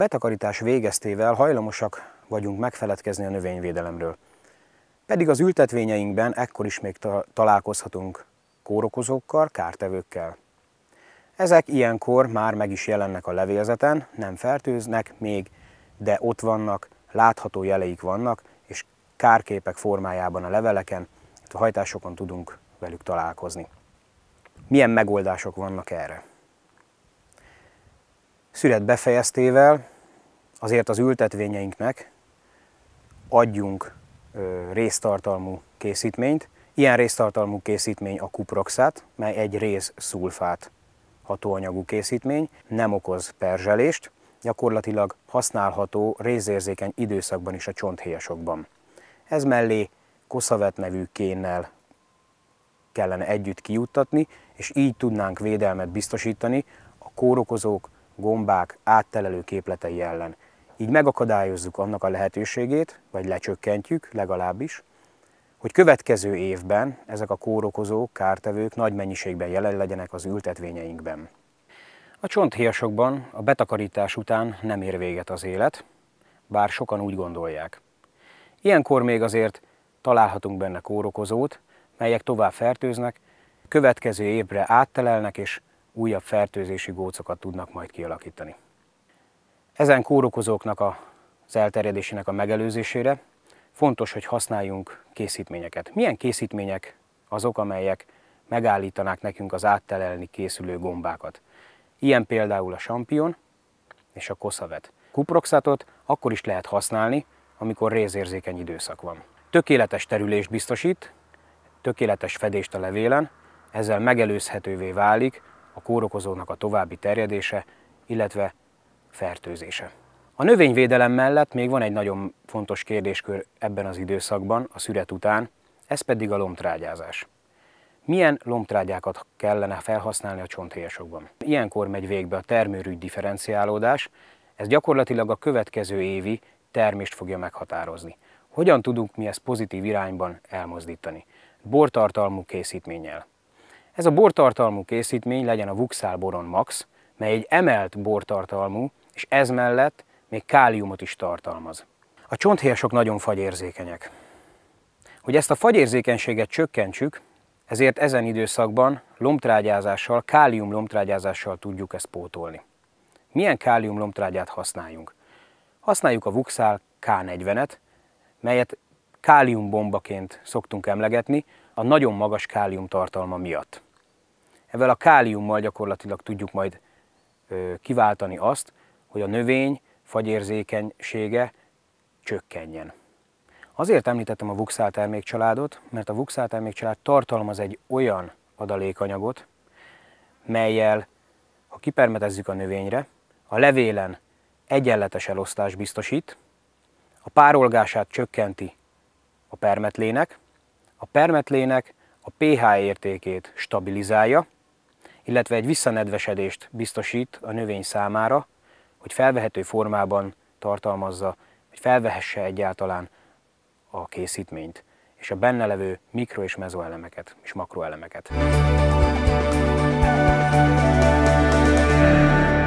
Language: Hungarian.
betakarítás végeztével hajlamosak vagyunk megfeledkezni a növényvédelemről. Pedig az ültetvényeinkben ekkor is még ta találkozhatunk kórokozókkal, kártevőkkel. Ezek ilyenkor már meg is jelennek a levélzeten, nem fertőznek még, de ott vannak, látható jeleik vannak, és kárképek formájában a leveleken, hát a hajtásokon tudunk velük találkozni. Milyen megoldások vannak erre? Szület befejeztével azért az ültetvényeinknek adjunk résztartalmú készítményt. Ilyen résztartalmú készítmény a kuproxát, mely egy rész szulfát hatóanyagú készítmény, nem okoz perzselést, gyakorlatilag használható részérzékeny időszakban is a csonthéjasokban. Ez mellé koszavet nevű kénnel kellene együtt kijuttatni, és így tudnánk védelmet biztosítani a kórokozók, gombák áttelelő képletei ellen így megakadályozzuk annak a lehetőségét, vagy lecsökkentjük legalábbis, hogy következő évben ezek a kórokozók, kártevők nagy mennyiségben jelen legyenek az ültetvényeinkben. A csonthiasokban a betakarítás után nem ér véget az élet, bár sokan úgy gondolják. Ilyenkor még azért találhatunk benne kórokozót, melyek tovább fertőznek, következő évre áttelelnek és újabb fertőzési gócokat tudnak majd kialakítani. Ezen kórokozóknak az elterjedésének a megelőzésére fontos, hogy használjunk készítményeket. Milyen készítmények azok, amelyek megállítanák nekünk az áttelelni készülő gombákat? Ilyen például a sampion és a koszavet. Kuproxatot akkor is lehet használni, amikor rézérzékeny időszak van. Tökéletes terülést biztosít, tökéletes fedést a levélen, ezzel megelőzhetővé válik a kórokozónak a további terjedése, illetve fertőzése. A növényvédelem mellett még van egy nagyon fontos kérdéskör ebben az időszakban, a szüret után, ez pedig a lomtrágyázás. Milyen lomtrágyákat kellene felhasználni a csonthéjasokban? Ilyenkor megy végbe a termőrügy differenciálódás, ez gyakorlatilag a következő évi termést fogja meghatározni. Hogyan tudunk mi ezt pozitív irányban elmozdítani? Bortartalmú készítménnyel. Ez a bortartalmú készítmény legyen a Vuxal Boron Max, mely egy emelt bortartalmú, és ez mellett még káliumot is tartalmaz. A csonthéjasok nagyon fagyérzékenyek. Hogy ezt a fagyérzékenységet csökkentsük, ezért ezen időszakban lomtrágyázással, kálium lomtrágyázással tudjuk ezt pótolni. Milyen kálium lomtrágyát használjunk? Használjuk a Vuxal K40-et, melyet káliumbombaként szoktunk emlegetni a nagyon magas kálium tartalma miatt. Evel a káliummal gyakorlatilag tudjuk majd kiváltani azt, hogy a növény fagyérzékenysége csökkenjen. Azért említettem a Vuxál termékcsaládot, mert a Vuxál termékcsalád tartalmaz egy olyan adalékanyagot, melyel, ha kipermetezzük a növényre, a levélen egyenletes elosztás biztosít, a párolgását csökkenti a permetlének, a permetlének a pH értékét stabilizálja, illetve egy visszanedvesedést biztosít a növény számára, hogy felvehető formában tartalmazza, hogy felvehesse egyáltalán a készítményt, és a benne levő mikro- és mezoelemeket, és makroelemeket. Thank you.